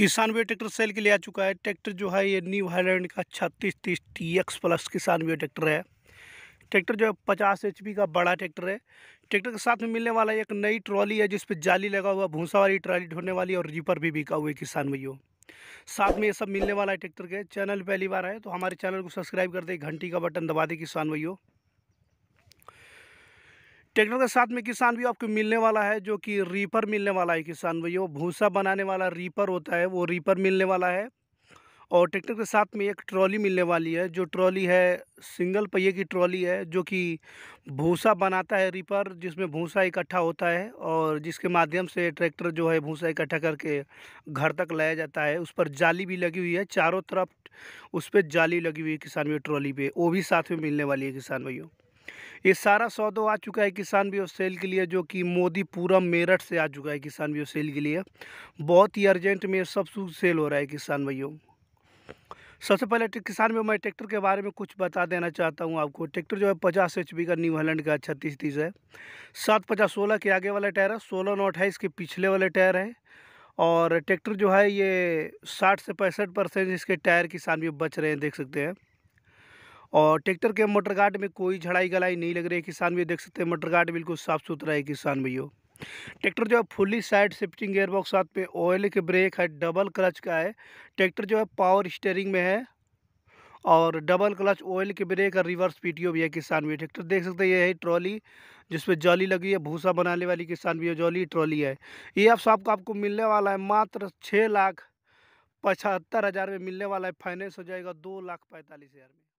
किसान वे tractor cell के लिए आ चुका है ट्रैक्टर जो है ये न्यू हाईलैंड का छत्तीस तीस टी एक्स प्लस किसान वे ट्रैक्टर है ट्रैक्टर जो है पचास एच का बड़ा ट्रैक्टर है ट्रैक्टर के साथ में मिलने वाला एक नई ट्रॉली है जिसपे जाली लगा हुआ भूसा वाली ट्रॉली ढोने वाली और रिपर भी बिका हुआ है किसान भैया साथ में ये सब मिलने वाला है ट्रैक्टर के चैनल पहली बार है तो हमारे चैनल को सब्सक्राइब कर दे घंटी का बटन दबा दे किसान भैया ट्रैक्टर के साथ में किसान भी आपको मिलने वाला है जो कि रीपर मिलने वाला है किसान भैया भूसा बनाने वाला रीपर होता है वो रीपर मिलने वाला है और ट्रैक्टर के साथ में एक ट्रॉली मिलने वाली है जो ट्रॉली है सिंगल पहिए की ट्रॉली है जो कि भूसा बनाता है रीपर जिसमें भूसा इकट्ठा होता है और जिसके माध्यम से ट्रैक्टर जो है भूसा इकट्ठा करके घर तक लाया जाता है उस पर जाली भी लगी हुई है चारों तरफ उस पर जाली लगी हुई है किसान भाई ट्रॉली पर वो भी साथ में मिलने वाली है किसान भाइयों ये सारा सौदा आ चुका है किसान भी और सेल के लिए जो कि मोदी पूरा मेरठ से आ चुका है किसान भी व्यव सेल के लिए बहुत ही अर्जेंट में सब सूट सेल हो रहा है किसान भाइयों सबसे पहले किसान में मैं ट्रैक्टर के बारे में कुछ बता देना चाहता हूँ आपको ट्रैक्टर जो है पचास एच का न्यू हॉलैंड का छत्तीस तीस है सात पचास सोलह के आगे वाला टायर है सोलह नौ अट्ठाईस के पिछले वाले टायर है और ट्रैक्टर जो है ये साठ से पैंसठ परसेंट इसके टायर किसान भी बच रहे हैं देख सकते हैं और ट्रैक्टर के मोटर गार्ड में कोई झड़ाई गलाई नहीं लग रही है किसान भी देख सकते हैं मोटर गार्ड बिल्कुल साफ़ सुथरा है किसान भैया ट्रैक्टर जो है फुली साइड शिफ्टिंग एयरबॉक्स साथ में ऑयल के ब्रेक है डबल क्लच का है ट्रैक्टर जो है पावर स्टेयरिंग में है और डबल क्लच ऑयल के ब्रेक और रिवर्स पीटीओ भी है किसान भी ट्रैक्टर देख सकते हैं ये है ट्रॉली जिसपे जाली लगी है भूसा बनाने वाली किसान भी है जॉली ट्रॉली है ये आप सबको आपको मिलने वाला है मात्र छः लाख पचहत्तर हज़ार में मिलने वाला है फाइनेंस हो जाएगा दो लाख पैंतालीस हज़ार में